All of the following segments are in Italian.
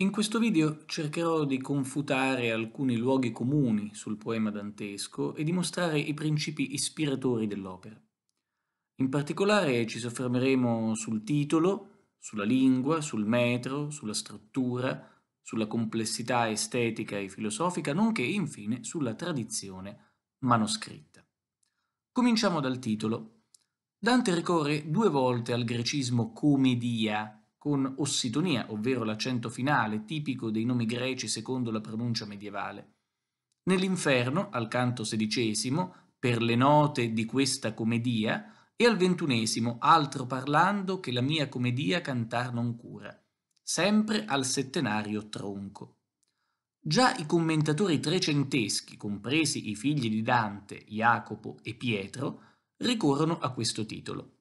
In questo video cercherò di confutare alcuni luoghi comuni sul poema dantesco e di mostrare i principi ispiratori dell'opera. In particolare ci soffermeremo sul titolo, sulla lingua, sul metro, sulla struttura, sulla complessità estetica e filosofica, nonché infine sulla tradizione manoscritta. Cominciamo dal titolo. Dante ricorre due volte al grecismo comedia con ossitonia, ovvero l'accento finale tipico dei nomi greci secondo la pronuncia medievale. Nell'inferno, al canto sedicesimo, per le note di questa commedia, e al ventunesimo, altro parlando che la mia commedia cantar non cura, sempre al settenario tronco. Già i commentatori trecenteschi, compresi i figli di Dante, Jacopo e Pietro, ricorrono a questo titolo.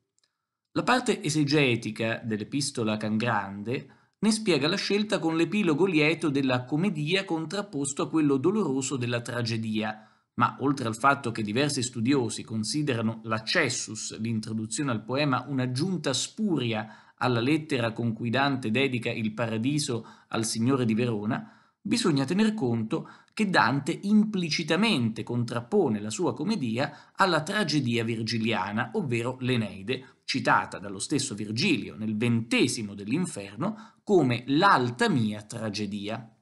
La parte esegetica dell'epistola Cangrande ne spiega la scelta con l'epilogo lieto della commedia contrapposto a quello doloroso della tragedia, ma oltre al fatto che diversi studiosi considerano l'accessus, l'introduzione al poema, un'aggiunta spuria alla lettera con cui Dante dedica il paradiso al Signore di Verona, bisogna tener conto che Dante implicitamente contrappone la sua commedia alla tragedia virgiliana, ovvero l'Eneide, citata dallo stesso Virgilio nel ventesimo dell'inferno come l'alta mia tragedia.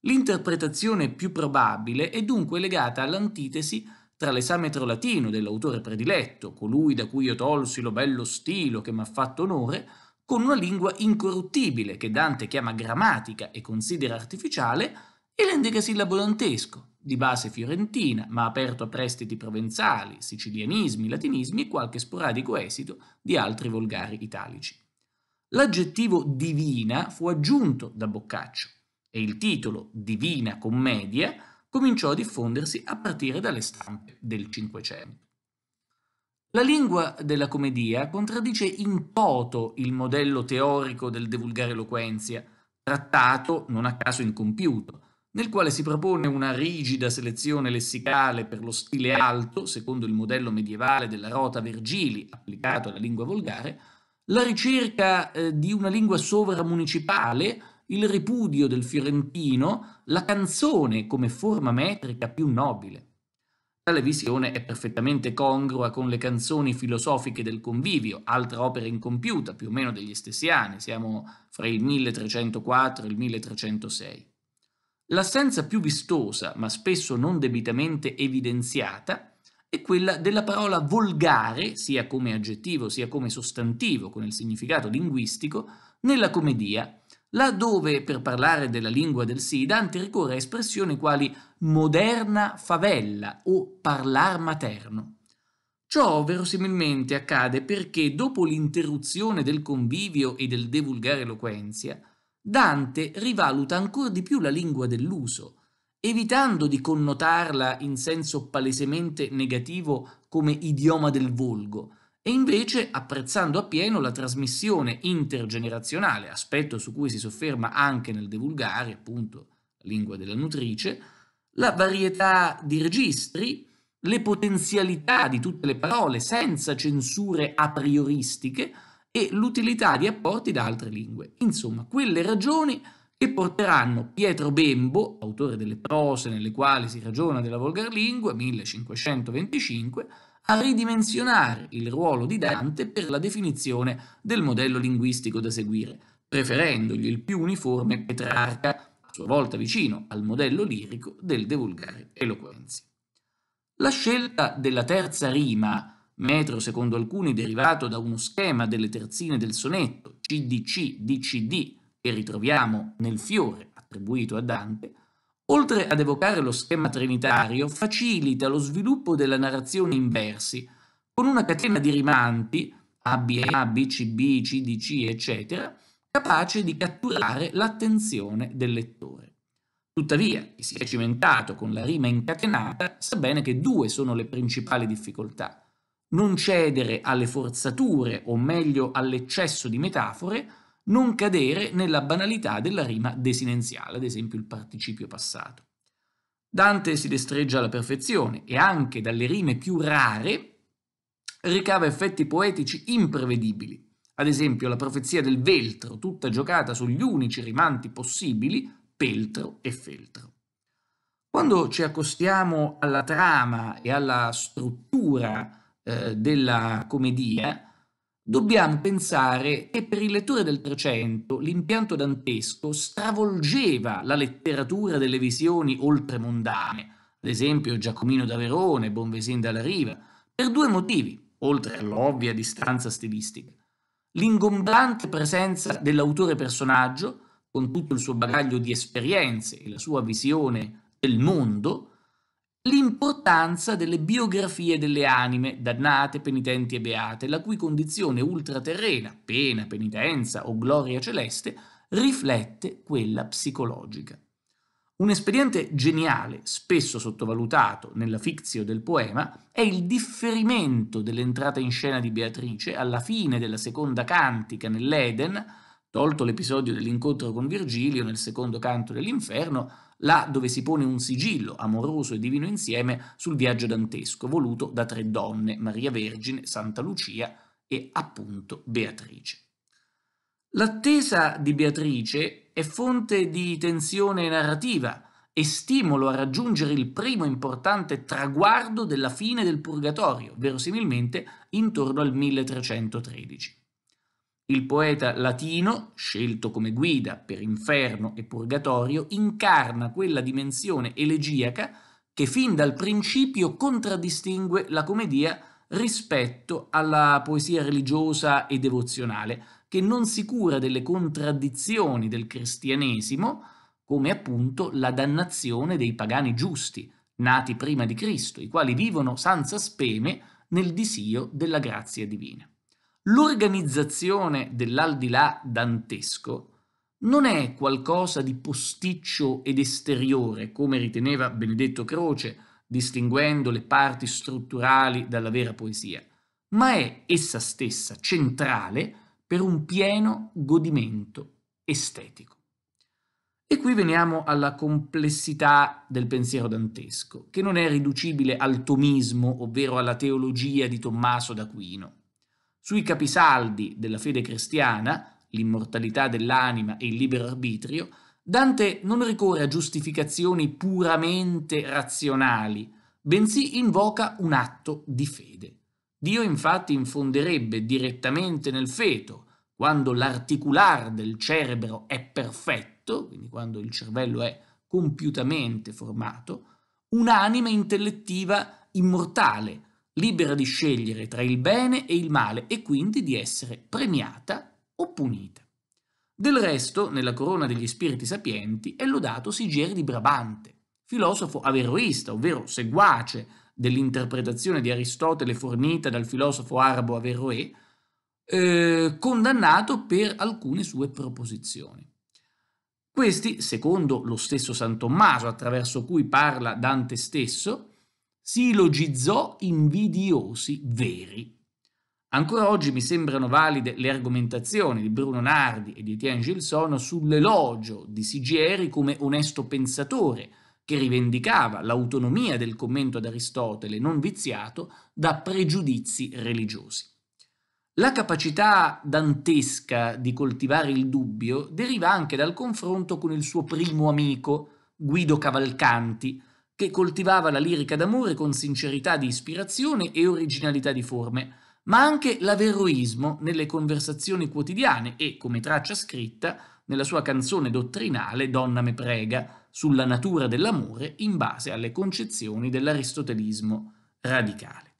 L'interpretazione più probabile è dunque legata all'antitesi tra l'esametro latino dell'autore prediletto, colui da cui io tolsi lo bello stilo che mi ha fatto onore, con una lingua incorruttibile che Dante chiama grammatica e considera artificiale, il endecasillabo dantesco, di base fiorentina, ma aperto a prestiti provenzali, sicilianismi, latinismi e qualche sporadico esito di altri volgari italici. L'aggettivo divina fu aggiunto da Boccaccio e il titolo Divina Commedia cominciò a diffondersi a partire dalle stampe del Cinquecento. La lingua della commedia contraddice in toto il modello teorico del De Vulgare Eloquenzia, trattato non a caso incompiuto, nel quale si propone una rigida selezione lessicale per lo stile alto, secondo il modello medievale della rota Vergili applicato alla lingua volgare, la ricerca eh, di una lingua sovramunicipale, il ripudio del fiorentino, la canzone come forma metrica più nobile. Tale visione è perfettamente congrua con le canzoni filosofiche del Convivio, altra opera incompiuta, più o meno degli stessi anni, siamo fra il 1304 e il 1306. L'assenza più vistosa, ma spesso non debitamente evidenziata, è quella della parola volgare, sia come aggettivo sia come sostantivo, con il significato linguistico, nella commedia, laddove per parlare della lingua del sì Dante ricorre a espressioni quali moderna favella o parlar materno. Ciò verosimilmente accade perché dopo l'interruzione del convivio e del devulgare eloquenzia, Dante rivaluta ancora di più la lingua dell'uso, evitando di connotarla in senso palesemente negativo come idioma del volgo, e invece apprezzando appieno la trasmissione intergenerazionale, aspetto su cui si sofferma anche nel De Vulgari, appunto, lingua della nutrice, la varietà di registri, le potenzialità di tutte le parole senza censure a prioristiche, e l'utilità di apporti da altre lingue. Insomma, quelle ragioni che porteranno Pietro Bembo, autore delle prose nelle quali si ragiona della volgarlingua, 1525, a ridimensionare il ruolo di Dante per la definizione del modello linguistico da seguire, preferendogli il più uniforme Petrarca, a sua volta vicino al modello lirico del De Vulgare Eloquenzi. La scelta della terza rima, metro secondo alcuni derivato da uno schema delle terzine del sonetto CDC DCD che ritroviamo nel fiore attribuito a Dante, oltre ad evocare lo schema trinitario, facilita lo sviluppo della narrazione in versi con una catena di rimanti ABA, BCB, CDC, eccetera, capace di catturare l'attenzione del lettore. Tuttavia, chi si è cimentato con la rima incatenata sa bene che due sono le principali difficoltà non cedere alle forzature o meglio all'eccesso di metafore, non cadere nella banalità della rima desinenziale, ad esempio il participio passato. Dante si destreggia alla perfezione e anche dalle rime più rare ricava effetti poetici imprevedibili. Ad esempio la profezia del veltro, tutta giocata sugli unici rimanti possibili, peltro e feltro. Quando ci accostiamo alla trama e alla struttura eh, della commedia, dobbiamo pensare che per il lettore del Trecento l'impianto dantesco stravolgeva la letteratura delle visioni oltremondane, ad esempio Giacomino da Verone, Bonvesin dalla Riva, per due motivi, oltre all'ovvia distanza stilistica. L'ingombrante presenza dell'autore personaggio, con tutto il suo bagaglio di esperienze e la sua visione del mondo, l'importanza delle biografie delle anime, dannate, penitenti e beate, la cui condizione ultraterrena, pena, penitenza o gloria celeste, riflette quella psicologica. Un espediente geniale, spesso sottovalutato nella fictio del poema, è il differimento dell'entrata in scena di Beatrice alla fine della seconda cantica nell'Eden, tolto l'episodio dell'incontro con Virgilio nel secondo canto dell'Inferno, là dove si pone un sigillo amoroso e divino insieme sul viaggio dantesco voluto da tre donne, Maria Vergine, Santa Lucia e appunto Beatrice. L'attesa di Beatrice è fonte di tensione narrativa e stimolo a raggiungere il primo importante traguardo della fine del Purgatorio, verosimilmente intorno al 1313. Il poeta latino, scelto come guida per inferno e purgatorio, incarna quella dimensione elegiaca che fin dal principio contraddistingue la commedia rispetto alla poesia religiosa e devozionale, che non si cura delle contraddizioni del cristianesimo, come appunto la dannazione dei pagani giusti, nati prima di Cristo, i quali vivono senza speme nel disio della grazia divina. L'organizzazione dell'aldilà dantesco non è qualcosa di posticcio ed esteriore, come riteneva Benedetto Croce, distinguendo le parti strutturali dalla vera poesia, ma è essa stessa centrale per un pieno godimento estetico. E qui veniamo alla complessità del pensiero dantesco, che non è riducibile al tomismo, ovvero alla teologia di Tommaso d'Aquino sui capisaldi della fede cristiana, l'immortalità dell'anima e il libero arbitrio, Dante non ricorre a giustificazioni puramente razionali, bensì invoca un atto di fede. Dio infatti infonderebbe direttamente nel feto, quando l'articular del cerebro è perfetto, quindi quando il cervello è compiutamente formato, un'anima intellettiva immortale, libera di scegliere tra il bene e il male e quindi di essere premiata o punita. Del resto, nella corona degli spiriti sapienti è lodato Sigeri di Brabante, filosofo averoista, ovvero seguace dell'interpretazione di Aristotele fornita dal filosofo arabo Averroè, eh, condannato per alcune sue proposizioni. Questi, secondo lo stesso San Tommaso, attraverso cui parla Dante stesso, silogizzò invidiosi veri. Ancora oggi mi sembrano valide le argomentazioni di Bruno Nardi e di Etienne Gilson sull'elogio di Sigieri come onesto pensatore che rivendicava l'autonomia del commento ad Aristotele non viziato da pregiudizi religiosi. La capacità dantesca di coltivare il dubbio deriva anche dal confronto con il suo primo amico, Guido Cavalcanti, che coltivava la lirica d'amore con sincerità di ispirazione e originalità di forme, ma anche l'averoismo nelle conversazioni quotidiane e, come traccia scritta, nella sua canzone dottrinale Donna me prega, sulla natura dell'amore in base alle concezioni dell'aristotelismo radicale.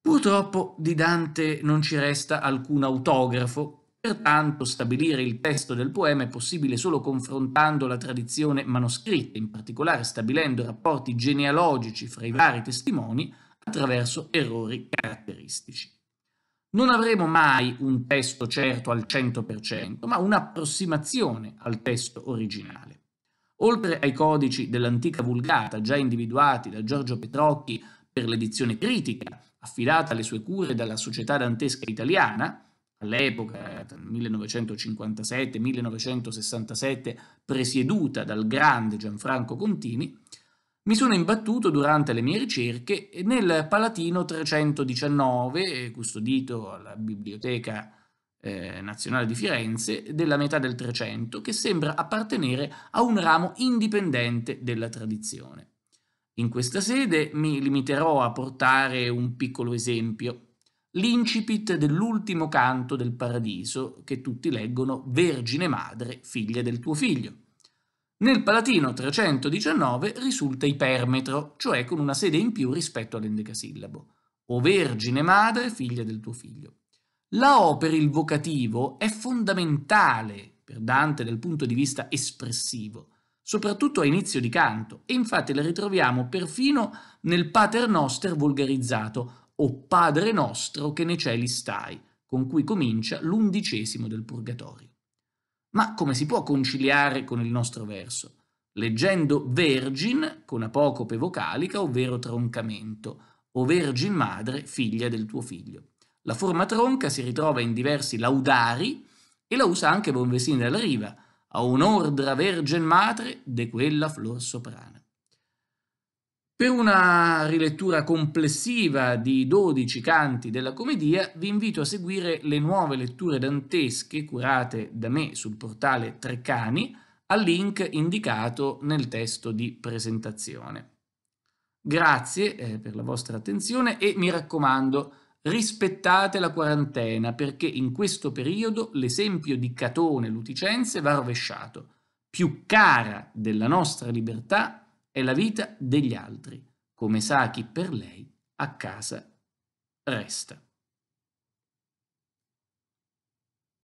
Purtroppo di Dante non ci resta alcun autografo Pertanto stabilire il testo del poema è possibile solo confrontando la tradizione manoscritta, in particolare stabilendo rapporti genealogici fra i vari testimoni attraverso errori caratteristici. Non avremo mai un testo certo al 100%, ma un'approssimazione al testo originale. Oltre ai codici dell'antica Vulgata già individuati da Giorgio Petrocchi per l'edizione critica, affidata alle sue cure dalla Società Dantesca Italiana, all'epoca, 1957 1967, presieduta dal grande Gianfranco Contini, mi sono imbattuto durante le mie ricerche nel Palatino 319, custodito alla Biblioteca eh, Nazionale di Firenze, della metà del 300, che sembra appartenere a un ramo indipendente della tradizione. In questa sede mi limiterò a portare un piccolo esempio, l'incipit dell'ultimo canto del paradiso che tutti leggono Vergine madre, figlia del tuo figlio. Nel Palatino 319 risulta ipermetro, cioè con una sede in più rispetto all'endecasillabo. O Vergine madre, figlia del tuo figlio. La O per il vocativo è fondamentale per Dante dal punto di vista espressivo, soprattutto a inizio di canto, e infatti la ritroviamo perfino nel Pater Noster volgarizzato, o Padre nostro che nei cieli stai, con cui comincia l'undicesimo del Purgatorio. Ma come si può conciliare con il nostro verso? Leggendo Vergine con apocope vocalica, ovvero troncamento, o Vergine madre, figlia del tuo figlio. La forma tronca si ritrova in diversi laudari e la usa anche Bonvesini della Riva, a un'ordra Vergine Madre de quella flor soprana. Per una rilettura complessiva di 12 canti della commedia vi invito a seguire le nuove letture dantesche curate da me sul portale Treccani al link indicato nel testo di presentazione. Grazie eh, per la vostra attenzione e mi raccomando rispettate la quarantena perché in questo periodo l'esempio di Catone Luticense va rovesciato. Più cara della nostra libertà è la vita degli altri, come sa chi per lei a casa resta.